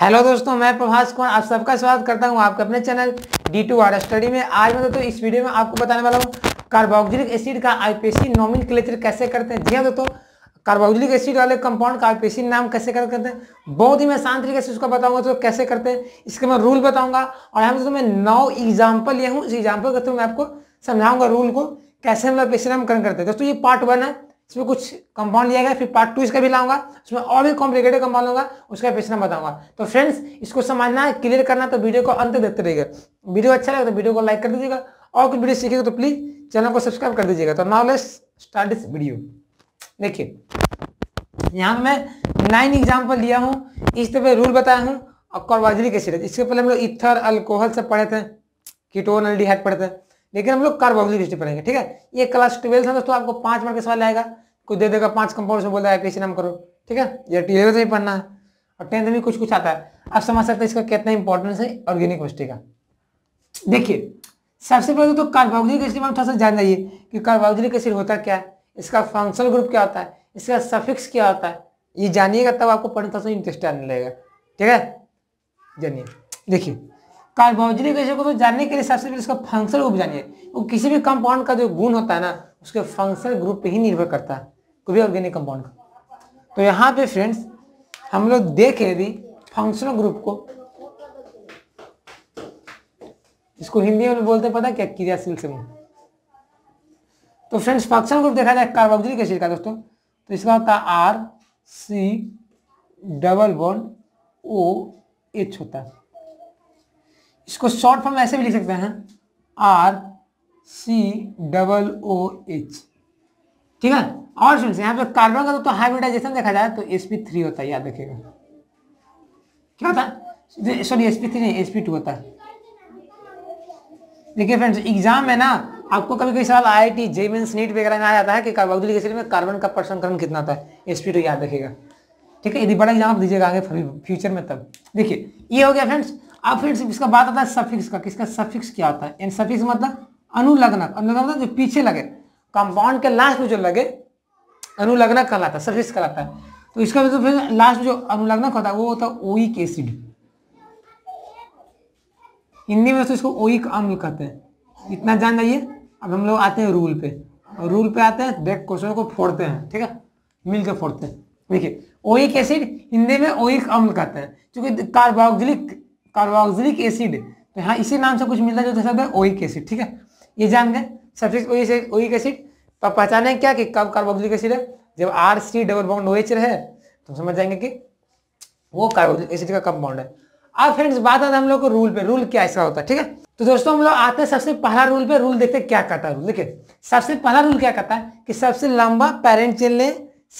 hello दोस्तों मैं प्रभास कुमार आप सबका स्वागत करता हूं आपके अपने channel D two R study में आज मैं दोस्तों इस वीडियो में आपको बताने वाला हूं कार्बोक्जिलिक एसिड का आईपीसी नॉमिन क्लेचर कैसे करते हैं जी हाँ दोस्तों कार्बोक्जिलिक एसिड वाले कंपाउंड का आईपीसी नाम कैसे करते हैं बहुत ही मैं आसान तरीके से उसका बताऊंगा तो कैसे करते हैं इसके मैं रूल बताऊंगा और यहाँ दोस्तों मैं नौ एग्जाम्पल लिया हूँ इस एग्जाम्पल के थ्रू मैं आपको समझाऊंगा रूल को कैसे हम आईपीसी नाम करते हैं दोस्तों ये पार्ट वन है इसमें कुछ कंपाउंड लिया गया फिर पार्ट टू इसका भी लाऊंगा उसमें और भी कॉम्प्लिकेटेड कंपाउंड लूंगा उसका पेशन बताऊंगा तो फ्रेंड्स इसको समझना है क्लियर करना तो वीडियो को अंत देखते रहिएगा वीडियो अच्छा लगे तो वीडियो को लाइक कर दीजिएगा और कुछ वीडियो सीखेगा तो प्लीज चैनल को सब्सक्राइब कर दीजिएगा तो now let's start this video देखिए यहाँ मैं नाइन एग्जाम्पल लिया हूँ इस तरह तो रूल बताया हूँ और कॉर्वाजरी के सीरीज इसके पहले हम लोग इथर अल्कोहल सब पढ़े थे कीटोन एल्डिहाइड पढ़े थे लेकिन हम लोग कार्बोक्सिलिक हिस्ट्री पढ़ेंगे ठीक है ये क्लास ट्वेल्थ है दोस्तों आपको पांच मार्क सवाल आएगा कुछ दे देगा पांच कंपाउंड में बोला है पीछे नाम करो ठीक है ये ट्वेल्थ में पढ़ना है और टेंथ में कुछ कुछ आता है आप समझ सकते हैं इसका कितना इंपॉर्टेंस है ऑर्गेनिक हिस्ट्री का देखिए सबसे पहले तो कार्बोक्सिलिक एसिड हम थोड़ा सा जान जाइए कि कार्बोक्सिलिक एसिड होता क्या है इसका फंक्शनल ग्रुप क्या होता है इसका सफिक्स क्या होता है ये जानिएगा तब आपको पढ़ने थोड़ा सा इंटरेस्ट आने लगेगा ठीक है जानिए देखिए कार्बोक्सिलिक एसिड को तो जानने के लिए सबसे पहले उसका फंक्शनल ग्रुप जानिए वो किसी भी कंपाउंड का जो गुण होता है ना उसके फंक्शनल ग्रुप पे ही निर्भर करता है कोई भी ऑर्गेनिक कंपाउंड का तो यहाँ पे फ्रेंड्स हम लोग देखे यदि फंक्शनल ग्रुप को इसको हिंदी में बोलते पता क्या क्रियाशील समूह तो फ्रेंड्स फंक्शनल ग्रुप देखा जाए कार्बोक्सिलिक एसिड का दोस्तों तो इसका होता है R C double bond O H होता है इसको शॉर्ट फॉर्म ऐसे भी लिख सकते हैं R C double O H ठीक है और सुन से यहाँ पे कार्बन का तो हाइब्रिडाइजेशन तो देखा जाए तो sp3 होता है याद रखिएगा क्या होता है सॉरी sp3 नहीं sp2 होता है देखिए फ्रेंड्स एग्जाम में ना आपको कभी कभी सवाल I I T means NEET वगैरह में आ जाता है कि कार्बोक्सिलिक एसिड में कार्बन का प्रसंकरण कितना होता है sp2 याद रखेगा ठीक है यदि बड़ा एग्जाम आप दीजिएगा आगे फ्यूचर में तब देखिए ये हो गया फ्रेंड्स अब फिर इसका बात आता है सफिक्स का किसका सफिक्स क्या होता है एंड सफिक्स मतलब अनुलग्नक अनुलग्नक मतलब जो पीछे लगे कंपाउंड के लास्ट में जो लगे अनुलग्नक कहलाता है सफिक्स कहलाता है तो इसका मतलब फिर लास्ट में जो अनुलग्नक होता है वो होता है ओइक एसिड e हिंदी में तो इसको ओइक e अम्ल कहते हैं इतना जान जाइए अब हम लोग आते हैं रूल पे और रूल पे आते हैं देख क्वेश्चन को फोड़ते हैं ठीक है मिलकर फोड़ते हैं देखिए ओइक एसिड e हिंदी में ओइक अम्ल कहते हैं क्योंकि कार्बोक्सिलिक कार्बोक्सिलिक एसिड तो यहाँ इसी नाम से कुछ मिलता है जो सकता है ओइक एसिड ठीक है ये जान गए सबसे ओइक एसिड तो आप पहचाने क्या कि कब कार्बोक्सिलिक एसिड है जब R C double bond O H रहे तो समझ जाएंगे कि वो कार्बोक्सिलिक एसिड का कब कंपाउंड है अब फ्रेंड्स बात आते है हम लोग को रूल पे रूल क्या ऐसा होता है ठीक है तो दोस्तों हम लोग आते हैं सबसे पहला रूल पे रूल देखते हैं क्या कहता है रूल देखिए सबसे पहला रूल क्या कहता है कि सबसे लंबा पेरेंट चेन ले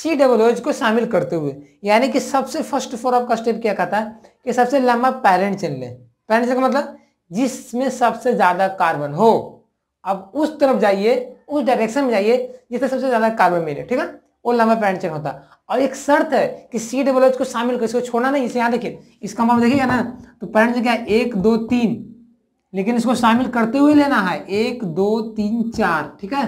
सी डबल ओ एच को शामिल करते हुए यानी कि सबसे फर्स्ट फोर ऑफ का स्टेप क्या कहता है कि सबसे लंबा पैरेंट चेन लें पैरेंट चेन का मतलब जिसमें सबसे ज़्यादा कार्बन हो अब उस तरफ जाइए उस डायरेक्शन में जाइए जिसमें सबसे ज़्यादा कार्बन मिले ठीक है वो लंबा पैरेंट चेन होता है और एक शर्त है कि सी डबल एच को शामिल कर इसको छोड़ना नहीं इसे यहाँ देखिए इसका मतलब देखिएगा ना तो पैरेंट चेन क्या है एक दो तीन लेकिन इसको शामिल करते हुए लेना है एक दो तीन चार ठीक है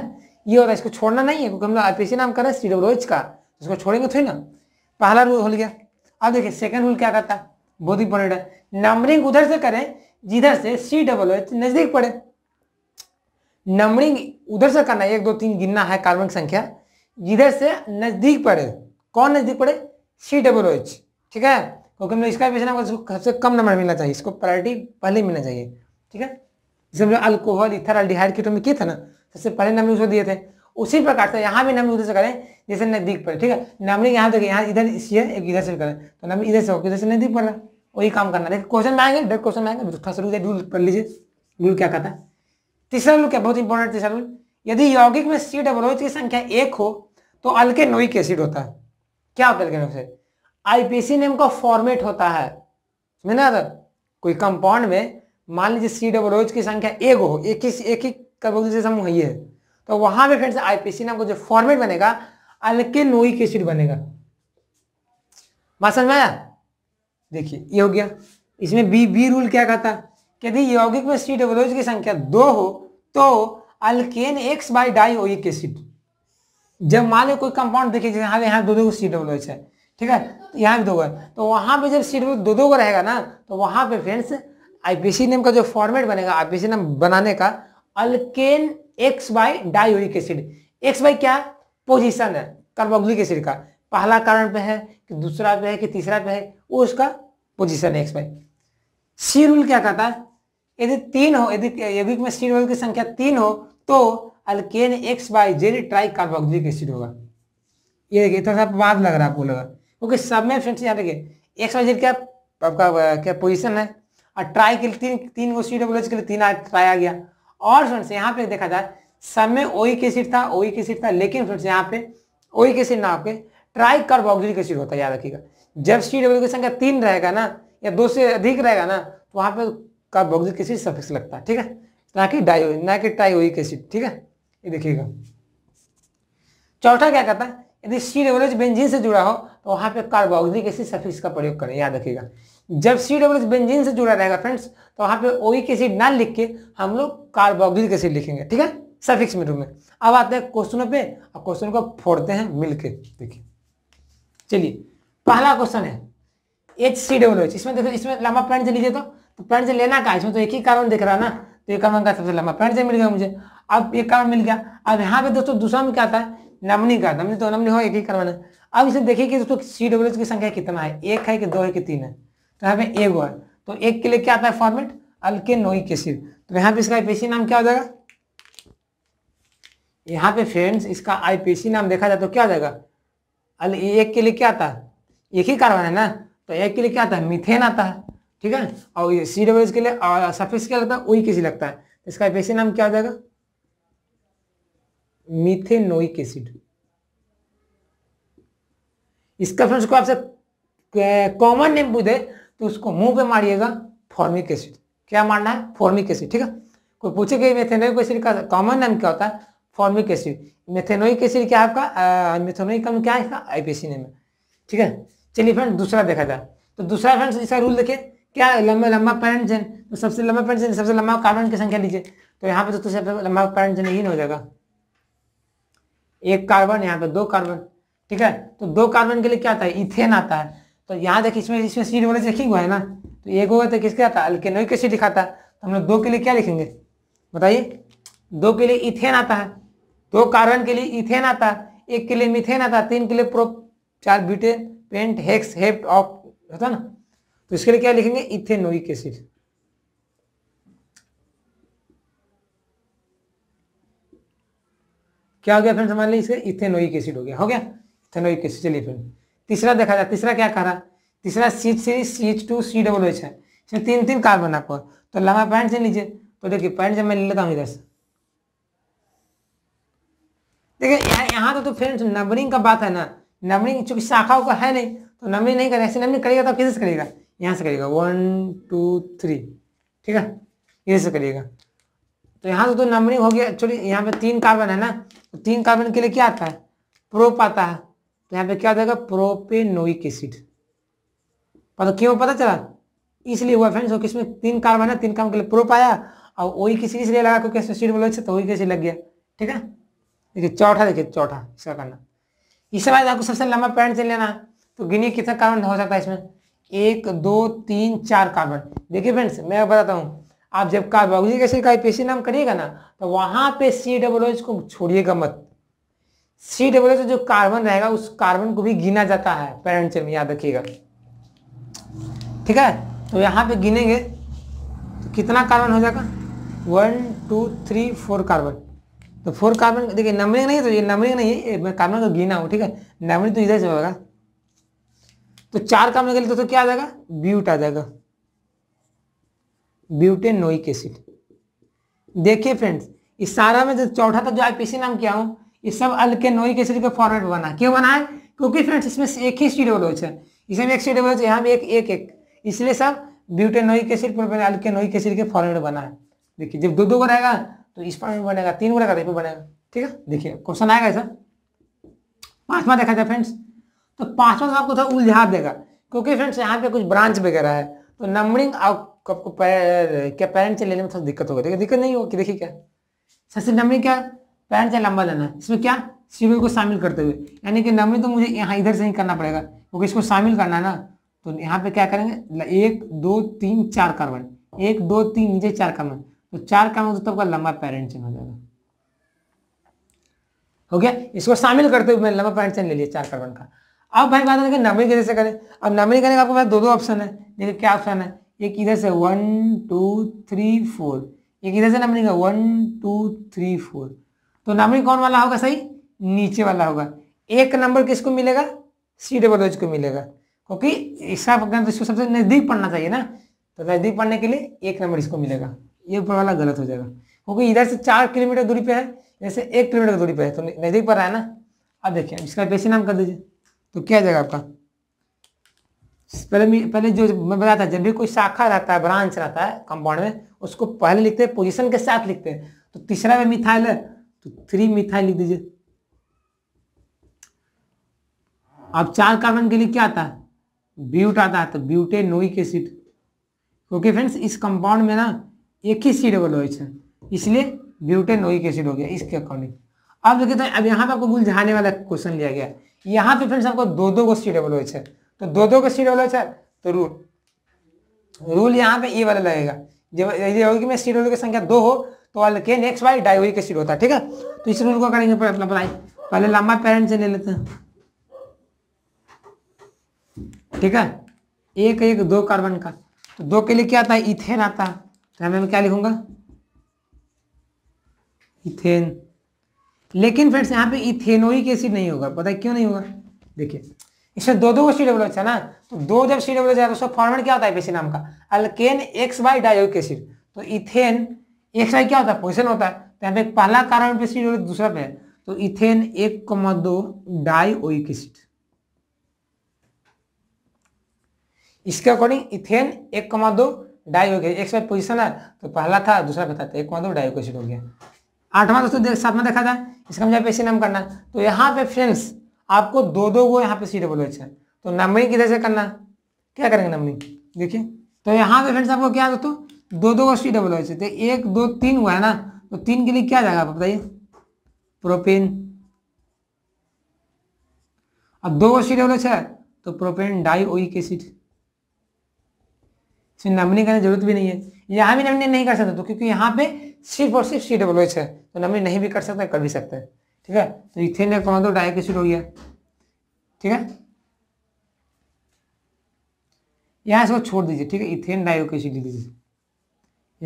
ये हो रहा है इसको छोड़ना नहीं है क्योंकि हम लोग आईपीसी नाम कर रहे हैं सी डब्ल्यू एच का इसको छोड़ेंगे थोड़ी ना पहला रूल हो गया अब देखिए सेकंड रूल क्या करता है बहुत इंपॉर्टेंट है नंबरिंग उधर से करें जिधर से सी डबल ओ एच नजदीक पड़े नंबरिंग उधर से करना एक दो तीन गिनना है कार्बन संख्या जिधर से नजदीक पड़े कौन नजदीक पड़े सी डबल ओ एच ठीक है क्योंकि हमने इसका बेचना होगा इसको सबसे कम नंबर मिलना चाहिए इसको प्रायोरिटी पहले मिलना चाहिए ठीक है जिसमें अल्कोहल इथर अल्डिहाइड की टोमिक था ना सबसे पहले नंबर उसको दिए थे उसी प्रकार से यहाँ भी नंबर उधर से करें जैसे नजदीक पड़े ठीक है नंबरिंग यहाँ देखिए यहाँ इधर इसी है एक इधर से करें तो नंबर इधर से हो इधर से नजदीक पड़ रहा है वही काम करना देखिए क्वेश्चन में आएंगे डायरेक्ट क्वेश्चन में आएंगे थोड़ा सा रूल पढ़ लीजिए रूल क्या कहता है तीसरा रूल क्या बहुत इंपॉर्टेंट तीसरा रूल यदि यौगिक में सी डबल ओ की संख्या एक हो तो अल्केनोइक एसिड होता है क्या होता है अल्केनोइक आईपीसी नेम का फॉर्मेट होता है समझ ना सर कोई कंपाउंड में मान लीजिए सी डबल ओज की संख्या एक हो एक ही एक ही कार्बोक्सिल समूह ये है तो वहां पर फ्रेंड्स आईपीसी नाम का जो फॉर्मेट बनेगा अल्केनोइक एसिड बनेगा बात समझ में आया देखिए ये हो गया इसमें बी बी रूल क्या कहता है यदि यौगिक में सीट अवरोज की संख्या दो हो तो अल्केन एक्स बाई डाई हो ओइक सीट जब मान लो कोई कंपाउंड देखिए जैसे हाँ यहाँ दो दो सी डबलोज है ठीक है यहाँ भी दो है तो वहाँ पे जब सी दो दो को रहेगा ना तो वहाँ पे फ्रेंड्स आईपीसी नेम का जो फॉर्मेट बनेगा आईपीसी नेम बनाने का alkane X by di dioic acid X by क्या पोजिशन है कार्बोक्सिलिक एसिड का पहला कारण पे है कि दूसरा पे है कि तीसरा पे है वो उसका पोजीशन है एक्स वाई सी रूल क्या कहता है यदि तीन हो यदि यौगिक में सी रूल की संख्या तीन हो तो alkane X by Z tri carboxylic acid होगा ये देखिए थोड़ा सा बात लग रहा है आपको लगा क्योंकि सब में फ्रेंड्स यहाँ देखिए एक्स बाई जेड क्या आपका क्या पोजिशन है और ट्राई के लिए तीन तीन वो सी डब्ल्यू एच के लिए तीन ट्राई आ गया और फ्रेंड्स यहाँ पे देखा जाए सब में ओई के सीट था ओई के सीट था लेकिन फ्रेंड्स यहाँ पे ओई के सीट ना आपके ट्राई कार्बोक्सिलिक एसिड होता है याद रखिएगा जब सी डब्ल्यू की संख्या तीन रहेगा ना या दो से अधिक रहेगा ना तो वहाँ पर कार्बोक्सिलिक एसिड सफिक्स लगता है ठीक है ना कि डायो ना कि टाइओइक एसिड ठीक है ये देखिएगा चौथा क्या कहता है यदि सी डब्ल्यू एच बेंजिन से जुड़ा हो तो वहाँ पे कार्बोक्सिलिक एसिड सफिक्स का प्रयोग करें याद रखिएगा जब सी डब्ल्यू एच बेंजिन से जुड़ा रहेगा फ्रेंड्स तो वहाँ पे ओइक एसिड ना लिख के हम लोग कार्बोक्सिलिक एसिड लिखेंगे ठीक है सफिक्स में रूप में अब आते हैं क्वेश्चनों पे और क्वेश्चन को फोड़ते हैं मिलके देखिए चलिए पहला क्वेश्चन है एच सी डब्ल्यू एच इसमें देखो इसमें लंबा पेंट से लीजिए तो, तो पेंट से लेना का इसमें तो एक ही कारण दिख रहा है ना तो एक कारण का सबसे लंबा पेंट से मिल गया मुझे अब एक कारण मिल गया अब यहाँ पे दोस्तों दूसरा में क्या आता है नमनी का नमनी तो नमनी हो एक ही कारण है अब इसे देखिए कि दोस्तों सी डब्ल्यू एच की संख्या कितना है एक है कि दो है कि तीन है तो यहाँ पे एक है तो एक के लिए क्या आता है फॉर्मेट अल्के के सिर तो यहाँ पे इसका आईपीसी नाम क्या हो जाएगा यहाँ पे फ्रेंड्स इसका आईपीसी नाम देखा जाए तो क्या हो जाएगा अल एक के लिए क्या आता है एक ही कार्बन है ना तो एक के लिए क्या आता है मिथेन आता है ठीक है और सी डब्ल्यू के लिए सफिस क्या लगता है वही किसी e लगता है तो इसका बेसिक नाम क्या हो जाएगा मिथेनोइक एसिड e इसका फ्रेंड्स को आपसे कॉमन नेम पूछे तो उसको मुंह पे मारिएगा फॉर्मिक एसिड क्या मारना है फॉर्मिक एसिड ठीक है कोई पूछे कि मिथेनोइक एसिड e का कॉमन नेम क्या होता है फॉर्मिक एसिड मेथेनोइक एसिड क्या आपका मेथेनोइक अम्ल क्या है इसका आईपीसी नेम है ठीक है चलिए फ्रेंड दूसरा देखा जाए तो दूसरा फ्रेंड इसका रूल देखिए क्या लंबा लंबा पैरेंट जेन तो सबसे लंबा पैरेंट जेन सबसे लंबा कार्बन की संख्या लीजिए तो यहाँ पे तो सबसे लंबा पैरेंट जेन यही हो जाएगा एक कार्बन यहाँ पे दो कार्बन ठीक है तो दो कार्बन के लिए क्या आता है इथेन आता है तो यहाँ देखिए इसमें इसमें सीट वाले लिखी हुआ है ना तो एक होगा तो किसके आता है अल्केनोइक एसिड दिखाता है तो हम लोग दो के लिए क्या लिखेंगे बताइए दो के लिए इथेन आता है दो कार्बन के लिए इथेन आता एक के लिए मिथेन आता तीन के लिए प्रो चार ब्यूटेन पेंट हेक्स हेप्ट ऑफ होता ना तो इसके लिए क्या लिखेंगे इथेनोइक एसिड क्या हो गया फ्रेंड समझ लीजिए इसके इथेनोइक एसिड हो गया हो गया इथेनोइक एसिड चलिए फ्रेंड तीसरा देखा जाए तीसरा क्या कह रहा तीसरा C series C H two C double H है इसमें तीन तीन कार्बन आपको तो लंबा पैंट से लीजिए तो देखिए पैंट जब मैं ले लेता हूँ इधर से देखिए यहाँ तो, तो फ्रेंड्स नंबरिंग का बात है ना नंबरिंग चूंकि शाखाओं का है नहीं तो नंबरिंग नहीं करेगा ऐसे नंबरिंग करेगा तो किसी से करेगा यहाँ से करेगा वन टू थ्री ठीक है ये से करिएगा तो यहाँ से तो नंबरिंग हो गया एक्चुअली यहाँ पे तीन कार्बन है ना तो तीन कार्बन के लिए क्या आता है प्रोप आता है तो यहाँ पे क्या देगा प्रोपेनोइक एसिड पता क्यों पता चला इसलिए हुआ फ्रेंड्स क्योंकि इसमें तीन कार्बन है तीन कार्बन के लिए प्रोप आया और वही किसी इसलिए लगा क्योंकि एसिड तो वही कैसे लग गया ठीक है देखिए चौथा देखिए चौथा इसका करना इस समय आपको सबसे लंबा पैंट चेन लेना है तो गिनिए कितना कार्बन हो सकता है इसमें एक दो तीन चार कार्बन देखिए फ्रेंड्स मैं बताता हूँ आप जब कार्बोक्सिलिक एसिड का पेशी नाम करिएगा ना तो वहाँ पे सी डब्लो एच को छोड़िएगा मत सी डब्लो एच जो कार्बन रहेगा उस कार्बन को भी गिना जाता है पेरेंट्स में याद रखिएगा ठीक है तो यहाँ पे गिनेंगे तो कितना कार्बन हो जाएगा one two three four carbon तो फोर कार्बन देखिए नंबरिंग नहीं है तो ये नंबरिंग नहीं है कार्बन का गिना हो ठीक है नंबरिंग तो इधर से होगा तो चार कार्बन के लिए तो, तो क्या आ जाएगा ब्यूट आ जाएगा नोइक एसिड देखिए फ्रेंड्स इस सारा में जो चौथा तक तो जो आईपीसी नाम किया हूँ ये सब नोइक एसिड के फॉर्मेट बना क्यों बना है क्योंकि फ्रेंड्स इसमें एक ही सीडेबल होता है इसमें एक सीडेबल होता यहाँ एक एक एक इसलिए सब नोइक एसिड नोइक एसिड के फॉर्मेट बना है देखिए जब दो दो रहेगा तो इस पार्ट में बनेगा तीन गुना का रेपो बनेगा ठीक है देखिए क्वेश्चन आएगा ऐसा पांचवा देखा जाए फ्रेंड्स तो पांचवा तो आपको थोड़ा उलझा देगा क्योंकि फ्रेंड्स यहाँ पे कुछ ब्रांच वगैरह है तो नंबरिंग आपको क्या पेरेंट से लेने में थोड़ा दिक्कत होगा दिक्कत नहीं होगी देखिए क्या सबसे नंबरिंग क्या पेरेंट से लंबा लेना है इसमें क्या सीबी को शामिल करते हुए यानी कि नंबरिंग तो मुझे यहाँ इधर से ही करना पड़ेगा क्योंकि इसको शामिल करना है ना तो यहाँ पे क्या करेंगे एक दो तीन चार कार्बन एक दो तीन नीचे चार कार्बन तो चार काम होगा तो आपका लंबा पैरेंट चेन हो जाएगा हो गया इसको शामिल करते हुए लंबा पैरेंट चेन ले लिया चार कार्बन का अब भाई बात है नमी कैसे से करें अब नमी करने का आपके पास दो दो ऑप्शन है देखिए क्या ऑप्शन है एक इधर से वन टू थ्री फोर एक इधर से नॉमिनी का वन टू थ्री फोर तो नॉमिनी कौन वाला होगा सही नीचे वाला होगा एक नंबर किसको मिलेगा सी डबल एच को मिलेगा क्योंकि इसका तो इसको सबसे नज़दीक पढ़ना चाहिए ना तो नज़दीक पढ़ने के लिए एक नंबर इसको मिलेगा ये ऊपर वाला गलत हो जाएगा क्योंकि इधर से चार किलोमीटर दूरी पे है इधर एक किलोमीटर दूरी पे है तो नज़दीक पर है ना अब देखिए इसका पेशी नाम कर दीजिए तो क्या आ जाएगा आपका पहले पहले जो मैं बताता जब भी कोई शाखा रहता है ब्रांच रहता है कंपाउंड में उसको पहले लिखते हैं पोजिशन के साथ लिखते हैं तो तीसरा में मिथाइल है तो थ्री मिथाइल लिख दीजिए अब चार कार्बन के लिए क्या आता है ब्यूट आता है तो ब्यूटे नोइक एसिड क्योंकि फ्रेंड्स इस कंपाउंड में ना एक ही सी डबल ओ एच है इसलिए ब्यूटेनोइक एसिड हो गया इसके अकॉर्डिंग अब देखिए तो अब यहाँ पे आपको उलझाने वाला क्वेश्चन लिया गया यहाँ पे फ्रेंड्स आपको दो दो को सी डबल ओच है तो दो दो को सी डबल ओच है तो रूल रूल यहाँ पे ये वाला लगेगा जब ये होगी मैं सी डबल की संख्या दो हो तो के next Y di dioic acid होता है ठीक है तो इस रूल को करेंगे अप्लाई पहले लंबा पेरेंट से ले लेते हैं ठीक है एक एक दो कार्बन का तो दो के लिए क्या आता है इथेन आता है यहाँ मैं क्या लिखूंगा इथेन लेकिन फ्रेंड्स यहाँ पे इथेनोइक एसिड नहीं होगा पता है क्यों नहीं होगा देखिए इसमें दो दो सी डब्ल्यू अच्छा ना तो दो जब सी डब्ल्यू एच तो उसका फॉर्मेट क्या होता है पेसी नाम का alkane X by dioic acid तो इथेन एक्स बाई क्या होता है पोजिशन होता है तो यहाँ पे पहला कार्बन पे सी दूसरा पे तो इथेन एक कमा दो डाईओइक एसिड इसके अकॉर्डिंग इथेन एक कमा दो डाई हो गया एक्स वाई पोजिशन है तो पहला था दूसरा का था तो एक मतलब डाई को हो गया आठवां दोस्तों देख सातवां देखा था इसका मुझे पे नाम करना तो यहाँ पे फ्रेंड्स आपको दो दो वो यहाँ पे सी डबल एच है तो नंबरिंग किधर से करना क्या करेंगे नंबरिंग देखिए तो यहाँ पे फ्रेंड्स आपको क्या दोस्तों दो दो को सी डबल एच है तो एक दो तीन हुआ है ना तो तीन के लिए क्या जाएगा आप बताइए प्रोपेन अब दो को सी डबल एच है तो प्रोपेन डाई ओई के सीट इसमें नंबरिंग करने जरूरत भी नहीं है यहाँ भी नमनी नहीं कर सकते तो क्योंकि यहाँ पे सिर्फ और सिर्फ सी डबल एच है तो नमनी नहीं भी कर सकते कर भी सकते ठीक है तो इथेन इलेक्ट्रॉन तो डायक एसिड हो गया ठीक है यहाँ इसको छोड़ दीजिए ठीक है इथेन डाइओक एसिड लिख दीजिए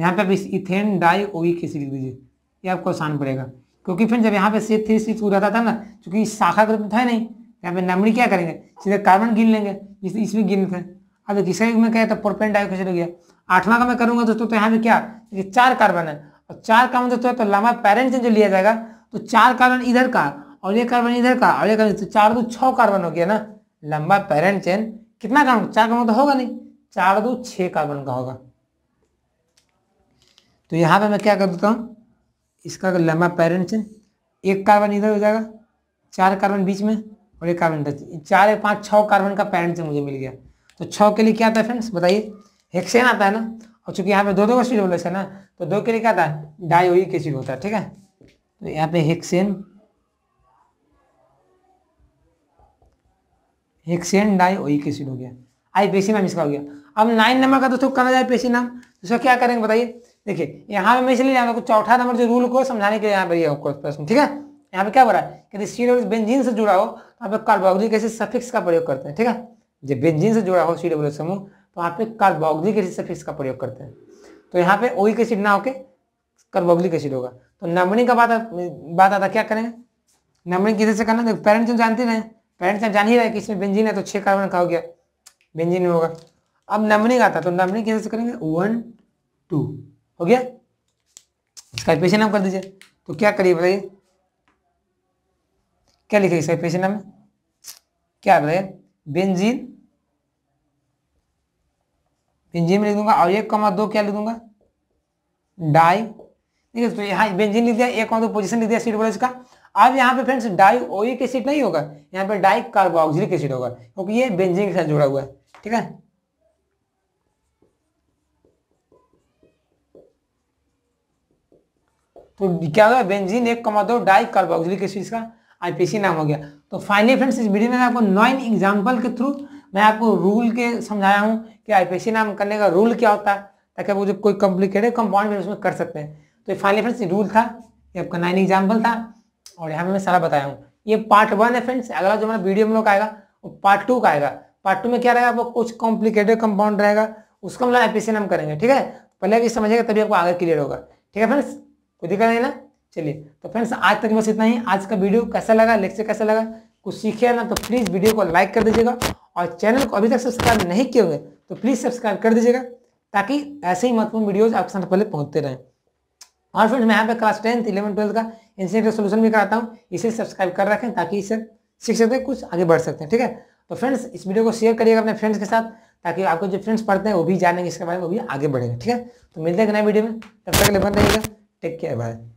यहाँ पे आप इस इथेन डाइओइक एसिड लिख दीजिए ये आपको आसान पड़ेगा क्योंकि फिर जब यहाँ पे सी थ्री सी टू रहता था ना चूँकि शाखा ग्रुप था नहीं यहाँ पे नमनी क्या करेंगे सीधे कार्बन गिन लेंगे इसमें गिन थे अब देखिए सही में कहे तो प्रोपेन डाइऑक्साइड हो गया आठवां का मैं करूंगा दोस्तों तो यहाँ पे क्या देखिए चार कार्बन है और चार कार्बन दोस्तों तो लंबा पेरेंट से जो लिया जाएगा तो चार कार्बन इधर का और ये कार्बन इधर का और ये कार्बन तो चार दो छः कार्बन हो गया ना लंबा पेरेंट चेन कितना कार्बन चार कार्बन तो होगा नहीं चार दो छः कार्बन का होगा तो यहाँ पे मैं क्या कर देता हूँ इसका लंबा पेरेंट चेन एक कार्बन इधर हो जाएगा चार कार्बन बीच में और एक कार्बन चार एक पाँच छः कार्बन का पेरेंट चेन मुझे मिल गया तो छः के लिए क्या आता है फ्रेंड्स बताइए हेक्सेन आता है ना और चूंकि यहाँ पे दो दो एसिड बोले ना तो दो के लिए क्या आता है डायोइक एसिड होता है ठीक है तो यहाँ पे हेक्सेन हेक्सेन डायोइक एसिड हो गया आई पेशी नाम इसका हो गया अब नाइन नंबर का दोस्तों कहा जाए पेशी नाम उसका क्या करेंगे बताइए देखिए यहाँ पे मैं इसलिए जानता हूँ चौथा नंबर जो रूल को समझाने के लिए यहाँ पर प्रश्न ठीक है यहाँ पे क्या बोला है यदि सीरियल बेंजीन से जुड़ा हो तो आप कार्बोक्सिलिक एसिड सफिक्स का प्रयोग करते हैं ठीक है जो बेंजीन से जुड़ा हो सी डब्ल्यू समूह तो वहाँ पे कार्बोक्सिलिक एसिड सफिक्स का प्रयोग करते हैं तो यहाँ पे ओइक एसिड ना होके कार्बोक्सिलिक एसिड होगा तो नंबरिंग का बात बात आता क्या करें नंबरिंग किसी से करना पेरेंट्स हम तो जानते रहे पेरेंट्स हम जान ही रहे कि इसमें बेंजिन है तो छः कार्बन का हो गया बेंजिन में होगा अब नंबरिंग आता तो नंबरिंग किसी से करेंगे वन टू हो गया इसका पेशन नाम कर दीजिए तो क्या करिए बताइए क्या लिखेगी इसका पेशन नाम क्या बताइए बेंजीन बेंजीन में लिख दूंगा और एक कमा दो क्या लिख दूंगा डाई ठीक है तो यहाँ बेंजीन लिख दिया एक कमा दो पोजिशन लिख दिया सीट बोलेज का अब यहाँ पे फ्रेंड्स डाई ओई के सीट नहीं होगा यहाँ पे डाई कार्बोक्सिलिक एसिड होगा क्योंकि ये बेंजीन के साथ जुड़ा हुआ है ठीक है तो क्या होगा बेंजीन एक कमा दो डाई कार्बोक्सिलिक एसिड का आईपीसी नाम हो गया तो फाइनली फ्रेंड्स इस वीडियो में मैं आपको नाइन एग्जाम्पल के थ्रू मैं आपको रूल के समझाया हूँ कि आईपीसी नाम करने का रूल क्या होता है ताकि वो जो कोई कॉम्प्लिकेटेड कंपाउंड में उसमें कर सकते हैं तो फाइनली फ्रेंड्स रूल था ये आपका नाइन एग्जाम्पल था और यहाँ पर मैं सारा बताया हूँ ये पार्ट वन है फ्रेंड्स अगला जो हमारा वीडियो हम लोग आएगा वो पार्ट टू का आएगा पार्ट टू में क्या रहेगा वो कुछ कॉम्प्लिकेटेड कंपाउंड रहेगा उसको हम लोग आईपीसी नाम करेंगे ठीक है पहले ये समझेगा तभी आपको आगे क्लियर होगा ठीक है फ्रेंड्स कोई दिक्कत नहीं ना चलिए तो फ्रेंड्स आज तक बस इतना ही आज का वीडियो कैसा लगा लेक्चर कैसा लगा कुछ सीखे ना तो प्लीज़ वीडियो को लाइक कर दीजिएगा और चैनल को अभी तक सब्सक्राइब नहीं किए हुए तो प्लीज़ सब्सक्राइब कर दीजिएगा ताकि ऐसे ही महत्वपूर्ण वीडियोज आपके साथ पहले पहुँचते रहें और फ्रेंड्स मैं यहाँ पे क्लास टेंथ इलेवन ट्वेल्थ का इंसिडेंट सोल्यूशन भी कराता हूँ इसे सब्सक्राइब कर रखें ताकि इसे सीख सकते कुछ आगे बढ़ सकते हैं ठीक है तो फ्रेंड्स इस वीडियो को शेयर करिएगा अपने फ्रेंड्स के साथ ताकि आपको जो फ्रेंड्स पढ़ते हैं वो भी जानेंगे इसके बारे में वो भी आगे बढ़ेंगे ठीक है तो मिलते हैं नए वीडियो में तब तक लेकर बन टेक केयर बाय